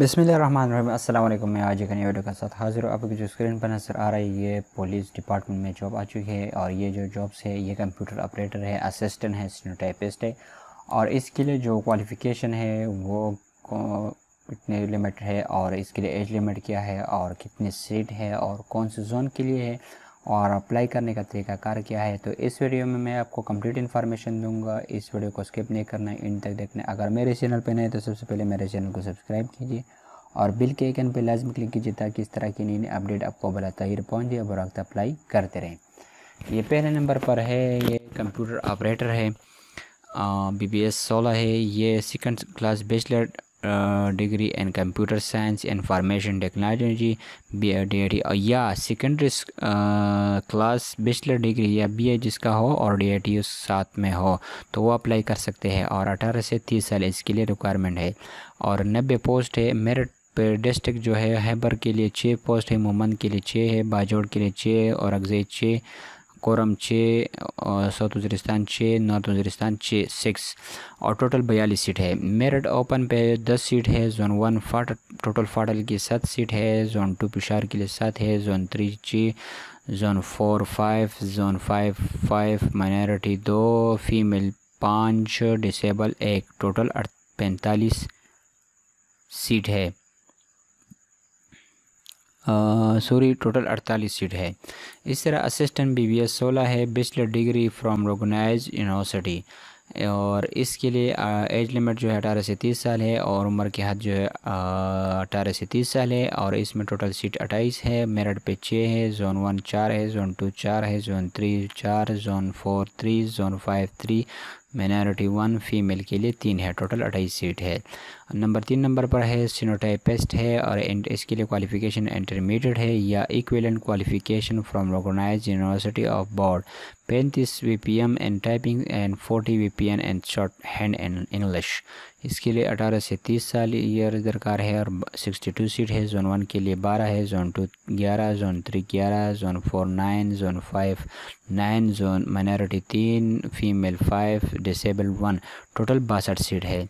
बसमिल अल्लाम मैं आज एक नई वीडियो के साथ हाजिर हूँ आपकी जो स्क्रीन पर नज़र आ रही है ये पुलिस डिपार्टमेंट में जॉब आ चुकी है और ये जो जॉब्स है ये कंप्यूटर ऑपरेटर है असिस्टेंट है स्नोटाइपिस्ट है और इसके लिए जो क्वालिफ़िकेशन है वो कितने लिमिट है और इसके लिए एज लिमिट क्या है और कितनी सीट है और कौन से जोन के लिए है और अप्लाई करने का कार क्या है तो इस वीडियो में मैं आपको कंप्लीट इन्फॉर्मेशन दूंगा इस वीडियो को स्किप नहीं करना इन तक देखना अगर मेरे चैनल पर नए तो सबसे पहले मेरे चैनल को सब्सक्राइब कीजिए और बिल के आइकन पर लाजम क्लिक कीजिए ताकि इस तरह की नई नई अपडेट आपको बला ही पहुँच जाए और वक्त अप्लाई करते रहें ये पहले नंबर पर है ये कंप्यूटर ऑपरेटर है बी बी एस सोलह है ये second class bachelor computer science computer technology B technology D या सेकेंडरी क्लास बेचलर डिग्री या बीए जिसका हो और डी साथ में हो तो वो अप्लाई कर सकते हैं और 18 से 30 साल इसके लिए रिक्वायरमेंट है और नब्बे पोस्ट है मेरिट डिस्ट्रिक्ट जो है हैबर के लिए छः पोस्ट है मोमन के लिए छः है बाजौड़ के लिए छः और अगजे छः कोरम छः साउथ वजरिस्तान छः नॉर्थ वजरिस्तान छः सिक्स और टोटल बयालीस सीट है मेरठ ओपन पे दस सीट है जोन वन फाट टोटल फाटल की सात सीट है जोन टू पिशार के लिए सात है जोन थ्री छः zone four five zone five five minority दो फीमेल पाँच डिसेबल एक टोटल पैंतालीस सीट है सॉरी टोटल अड़तालीस सीट है इस तरह असिस्टेंट बी बी एस सोलह है bachelor degree from recognise university और इसके लिए एज लिमिट जो है अठारह से तीस साल है और उम्र के हद जो है अठारह से तीस साल है और इसमें टोटल सीट अट्ठाईस है मेरठ पे छः है जोन वन चार है जोन टू चार है जोन थ्री चार zone four three zone five three minority one female के लिए तीन है टोटल अट्ठाईस सीट है नंबर तीन नंबर पर है सिनोटाइपेस्ट है और इसके लिए क्वालिफिकेशन इंटरमीडिएट है या equivalent qualification from recognise university of board पैंतीस V P M and typing and forty V P N and short hand and English इसके लिए अठारह से तीस साल ईयर दरकार है और सिक्सटी टू सीट है जोन वन के लिए बारह है जोन टू ग्यारह जोन थ्री ग्यारह zone four nine zone five nine zone minority तीन female five disable one total बासठ सीट है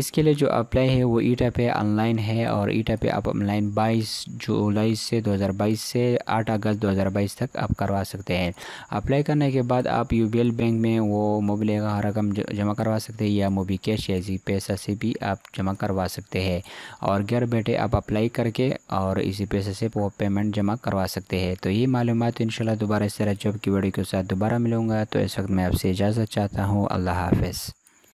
इसके लिए जो अप्लाई है वो ईटा पे ऑनलाइन है और ईटा e पे आप ऑनलाइन बाईस जुलाई से दो हज़ार बाईस से आठ अगस्त दो हज़ार बाईस तक आप करवा सकते हैं अप्लाई करने के के बाद आप यू बैंक में वो मोबाइल का रकम जमा करवा सकते हैं या मोबी कैश या इसी पैसा से भी आप जमा करवा सकते हैं और घर बैठे आप अप्लाई करके और इसी पैसे से वो पेमेंट जमा करवा सकते हैं तो ये मालूम इन शाला दोबारा इस तरह जॉब की वीडियो के साथ दोबारा मिलूँगा तो इस वक्त मैं आपसे इजाज़त चाहता हूँ अल्लाह हाफ़